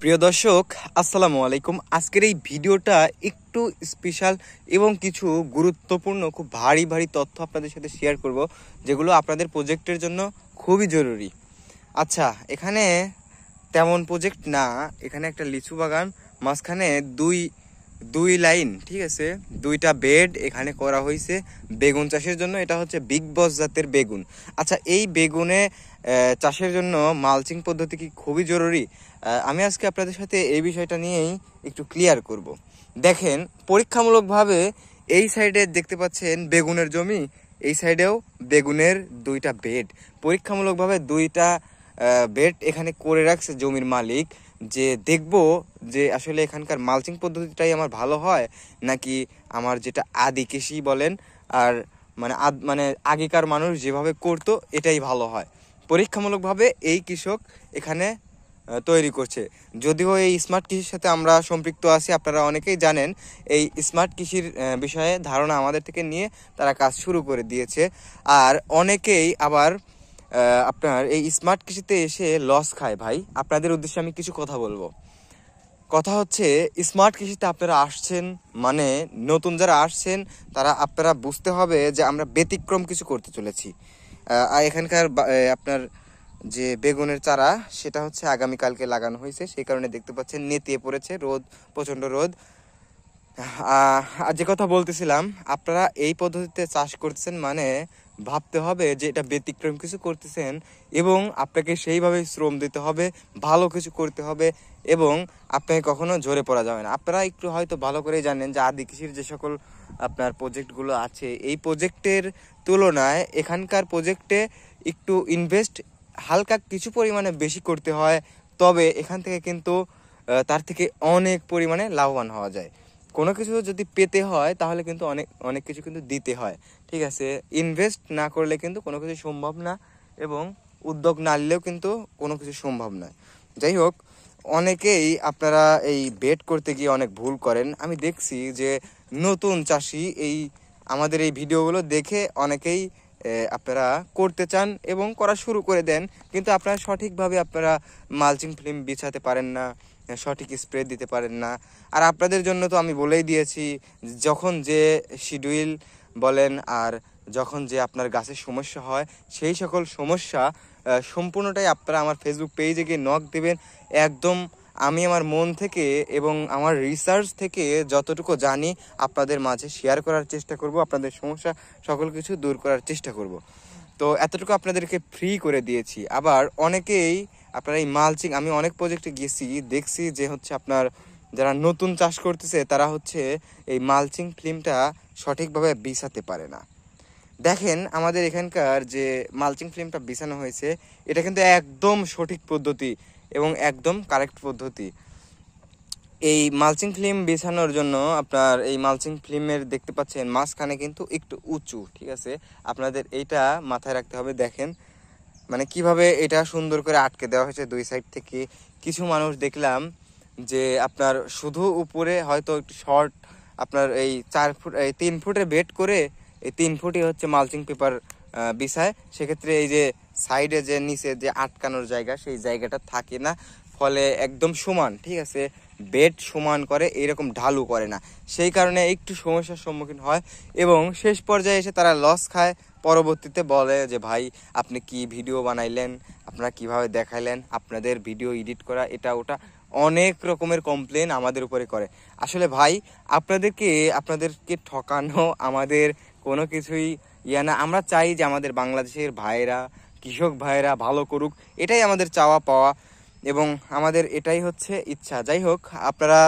প্রিয় দর্শক আসসালামু আলাইকুম আজকের এই ভিডিওটা একটু স্পেশাল এবং কিছু গুরুত্বপূর্ণ খুব ভারী ভারী তথ্য আপনাদের সাথে শেয়ার করব যেগুলো আপনাদের প্রজেক্টের জন্য খুবই জরুরি আচ্ছা এখানে তেমন প্রজেক্ট না এখানে একটা লিচু বাগান মাঝখানে দুই দুই লাইন ঠিক আছে দুইটা বেড এখানে করা হয়েছে বেগুন চাষের জন্য এটা হচ্ছে বিগ বস জাতের বেগুন আচ্ছা এই বেগুনে চাষের জন্য মালচিং পদ্ধতি কি খুবই জরুরি আমি আজকে আপনাদের সাথে এই বিষয়টা নিয়েই একটু ক্লিয়ার করব। দেখেন পরীক্ষামূলকভাবে এই সাইডে দেখতে পাচ্ছেন বেগুনের জমি এই সাইডেও বেগুনের দুইটা বেড পরীক্ষামূলকভাবে দুইটা বেড এখানে করে রাখছে জমির মালিক যে দেখব যে আসলে এখানকার মালচিং পদ্ধতিটাই আমার ভালো হয় নাকি আমার যেটা আদি কৃষি বলেন আর মানে আদ মানে আগেকার মানুষ যেভাবে করতো এটাই ভালো হয় পরীক্ষামূলকভাবে এই কৃষক এখানে তৈরি করছে যদিও এই স্মার্ট কৃষির সাথে আমরা সম্পৃক্ত আছি আপনারা অনেকেই জানেন এই স্মার্ট কৃষির বিষয়ে ধারণা আমাদের থেকে নিয়ে তারা কাজ শুরু করে দিয়েছে আর অনেকেই আবার আপনার এই স্মার্ট কৃষিতে এসে লস খায় ভাই আপনাদের উদ্দেশ্যে আমি কিছু কথা বলবো কথা হচ্ছে স্মার্ট কৃষিতে আপনারা আসছেন মানে নতুন যারা আসছেন তারা আপনারা বুঝতে হবে যে আমরা ব্যতিক্রম কিছু করতে চলেছি আর এখানকার আপনার যে বেগুনের চারা সেটা হচ্ছে আগামীকালকে লাগানো হয়েছে সেই কারণে দেখতে পাচ্ছেন নেতিয়ে পড়েছে রোদ প্রচণ্ড রোদ আর যে কথা বলতেছিলাম আপনারা এই পদ্ধতিতে চাষ করছেন মানে ভাবতে হবে যে এটা ব্যতিক্রম কিছু করতেছেন এবং আপনাকে সেইভাবে শ্রম দিতে হবে ভালো কিছু করতে হবে এবং আপনাকে কখনো ঝরে পড়া যাবে না আপনারা একটু হয়তো ভালো করেই জানেন যে আদি কৃষির যে সকল আপনার প্রজেক্টগুলো আছে এই প্রজেক্টের তুলনায় এখানকার প্রজেক্টে একটু ইনভেস্ট হালকা কিছু পরিমাণে বেশি করতে হয় তবে এখান থেকে কিন্তু তার থেকে অনেক পরিমাণে লাভবান হওয়া যায় কোনো কিছু যদি পেতে হয় তাহলে কিন্তু অনেক অনেক কিছু কিন্তু দিতে হয় ঠিক আছে ইনভেস্ট না করলে কিন্তু কোনো কিছু সম্ভব না এবং উদ্যোগ না নিলেও কিন্তু কোনো কিছু সম্ভব নয় যাই হোক অনেকেই আপনারা এই বেট করতে গিয়ে অনেক ভুল করেন আমি দেখছি যে নতুন চাষি এই আমাদের এই ভিডিওগুলো দেখে অনেকেই আপনারা করতে চান এবং করা শুরু করে দেন কিন্তু আপনারা সঠিকভাবে আপনারা মালচিং ফিল্ম বিছাতে পারেন না সঠিক স্প্রে দিতে পারেন না আর আপনাদের জন্য তো আমি বলেই দিয়েছি যখন যে শিডিউল বলেন আর যখন যে আপনার গাছের সমস্যা হয় সেই সকল সমস্যা সম্পূর্ণটাই আপনারা আমার ফেসবুক পেজে গিয়ে নক দেবেন একদম আমি আমার মন থেকে এবং আমার রিসার্চ থেকে যতটুকু জানি আপনাদের মাঝে শেয়ার করার চেষ্টা করব আপনাদের সমস্যা সকল কিছু দূর করার চেষ্টা করব তো এতটুকু আপনাদেরকে ফ্রি করে দিয়েছি আবার অনেকেই আপনারা এই মালচিং আমি অনেক প্রজেক্টে গেছি দেখছি যে হচ্ছে আপনার যারা নতুন চাষ করতেছে তারা হচ্ছে এই মালচিং ফিল্মটা সঠিকভাবে বিছাতে পারে না দেখেন আমাদের এখানকার যে মালচিং ফিল্মটা বিছানো হয়েছে এটা কিন্তু একদম সঠিক পদ্ধতি এবং একদম কারেক্ট পদ্ধতি এই মালচিং ফিল্ম বিছানোর জন্য আপনার এই মালচিং ফিল্মের দেখতে পাচ্ছেন মাঝখানে কিন্তু একটু উঁচু ঠিক আছে আপনাদের এইটা মাথায় রাখতে হবে দেখেন মানে কিভাবে এটা সুন্দর করে আটকে দেওয়া হয়েছে দুই সাইড থেকে কিছু মানুষ দেখলাম যে আপনার শুধু উপরে হয়তো একটু শর্ট আপনার এই চার ফুট এই তিন ফুটে বেড করে এই তিন ফুটই হচ্ছে মালচিং পেপার বিছায় সেক্ষেত্রে এই যে সাইডে যে নিচে যে আটকানোর জায়গা সেই জায়গাটা থাকে না ফলে একদম সমান ঠিক আছে বেড সমান করে এরকম ঢালু করে না সেই কারণে একটু সমস্যার সম্মুখীন হয় এবং শেষ পর্যায়ে এসে তারা লস খায় পরবর্তীতে বলে যে ভাই আপনি কি ভিডিও বানাইলেন আপনারা কিভাবে দেখাইলেন আপনাদের ভিডিও এডিট করা এটা ওটা অনেক রকমের কমপ্লেন আমাদের উপরে করে আসলে ভাই আপনাদেরকে আপনাদেরকে ঠকানো আমাদের কোনো কিছুই ইয়ে না আমরা চাই যে আমাদের বাংলাদেশের ভাইরা কৃষক ভাইরা ভালো করুক এটাই আমাদের চাওয়া পাওয়া এবং আমাদের এটাই হচ্ছে ইচ্ছা যাই হোক আপনারা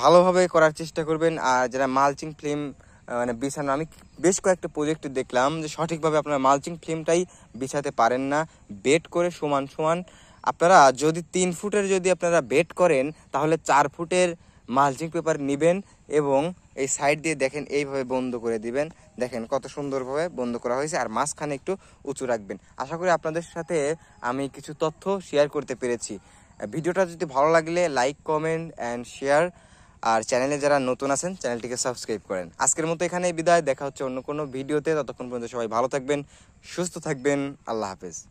ভালোভাবে করার চেষ্টা করবেন আর যারা মালচিং ফিল্ম মানে বিছানো আমি বেশ কয়েকটা প্রজেক্টে দেখলাম যে সঠিকভাবে আপনারা মালচিং ফিল্মটাই বিছাতে পারেন না বেড করে সমান সমান আপনারা যদি তিন ফুটের যদি আপনারা বেড করেন তাহলে চার ফুটের মালচিং পেপার নেবেন এবং এই সাইড দিয়ে দেখেন এইভাবে বন্ধ করে দিবেন দেখেন কত সুন্দরভাবে বন্ধ করা হয়েছে আর মাঝখানে একটু উঁচু রাখবেন আশা করি আপনাদের সাথে আমি কিছু তথ্য শেয়ার করতে পেরেছি ভিডিওটা যদি ভালো লাগলে লাইক কমেন্ট অ্যান্ড শেয়ার আর চ্যানেলে যারা নতুন আছেন চ্যানেলটিকে সাবস্ক্রাইব করেন আজকের মতো এখানেই বিদায় দেখা হচ্ছে অন্য কোনো ভিডিওতে ততক্ষণ পর্যন্ত সবাই ভালো থাকবেন সুস্থ থাকবেন আল্লাহ হাফেজ